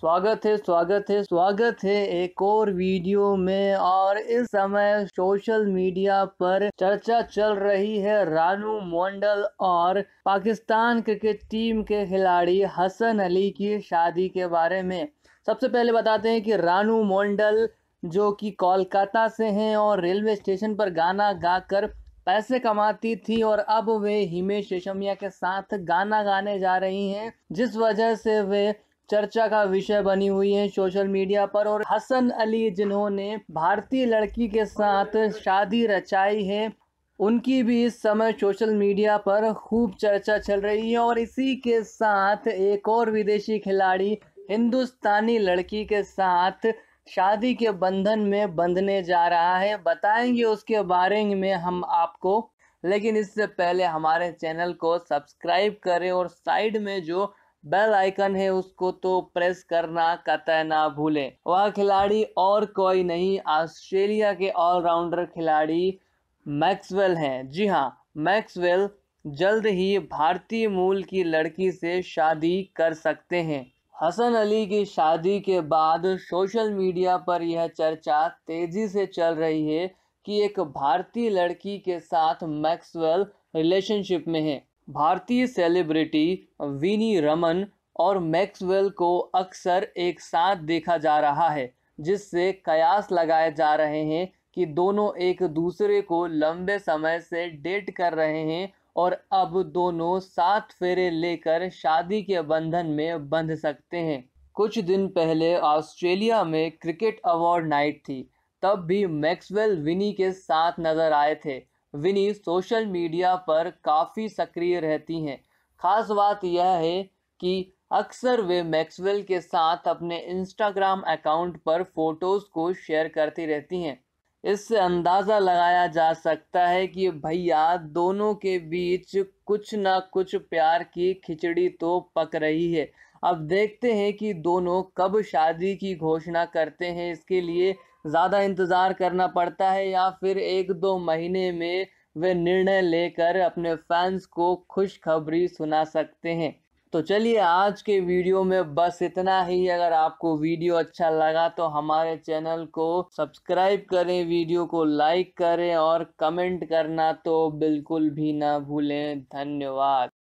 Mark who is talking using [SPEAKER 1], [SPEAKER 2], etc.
[SPEAKER 1] स्वागत है स्वागत है स्वागत है एक और वीडियो में और इस समय सोशल मीडिया पर चर्चा चल रही है रानू मंडल और पाकिस्तान क्रिकेट टीम के खिलाड़ी हसन अली की शादी के बारे में सबसे पहले बताते हैं कि रानू मंडल जो कि कोलकाता से हैं और रेलवे स्टेशन पर गाना गाकर पैसे कमाती थी और अब वे हिमेश रेशमिया के साथ गाना गाने जा रही हैं जिस वजह से वे चर्चा का विषय बनी हुई है सोशल मीडिया पर और हसन अली जिन्होंने भारतीय लड़की के साथ शादी रचाई है उनकी भी इस समय सोशल मीडिया पर खूब चर्चा चल रही है और इसी के साथ एक और विदेशी खिलाड़ी हिंदुस्तानी लड़की के साथ शादी के बंधन में बंधने जा रहा है बताएंगे उसके बारे में हम आपको लेकिन इससे पहले हमारे चैनल को सब्सक्राइब करें और साइड में जो बेल आइकन है उसको तो प्रेस करना कतः ना भूलें वह खिलाड़ी और कोई नहीं ऑस्ट्रेलिया के ऑलराउंडर खिलाड़ी मैक्सवेल हैं जी हाँ मैक्सवेल जल्द ही भारतीय मूल की लड़की से शादी कर सकते हैं हसन अली की शादी के बाद सोशल मीडिया पर यह चर्चा तेजी से चल रही है कि एक भारतीय लड़की के साथ मैक्सवेल रिलेशनशिप में है भारतीय सेलिब्रिटी विनी रमन और मैक्सवेल को अक्सर एक साथ देखा जा रहा है जिससे कयास लगाए जा रहे हैं कि दोनों एक दूसरे को लंबे समय से डेट कर रहे हैं और अब दोनों सात फेरे लेकर शादी के बंधन में बंध सकते हैं कुछ दिन पहले ऑस्ट्रेलिया में क्रिकेट अवार्ड नाइट थी तब भी मैक्सवेल विनी के साथ नजर आए थे विनी सोशल मीडिया पर काफ़ी सक्रिय रहती हैं खास बात यह है कि अक्सर वे मैक्सवेल के साथ अपने इंस्टाग्राम अकाउंट पर फोटोज़ को शेयर करती रहती हैं इससे अंदाज़ा लगाया जा सकता है कि भैया दोनों के बीच कुछ ना कुछ प्यार की खिचड़ी तो पक रही है अब देखते हैं कि दोनों कब शादी की घोषणा करते हैं इसके लिए ज़्यादा इंतज़ार करना पड़ता है या फिर एक दो महीने में वे निर्णय लेकर अपने फैंस को खुशखबरी सुना सकते हैं तो चलिए आज के वीडियो में बस इतना ही अगर आपको वीडियो अच्छा लगा तो हमारे चैनल को सब्सक्राइब करें वीडियो को लाइक करें और कमेंट करना तो बिल्कुल भी ना भूलें धन्यवाद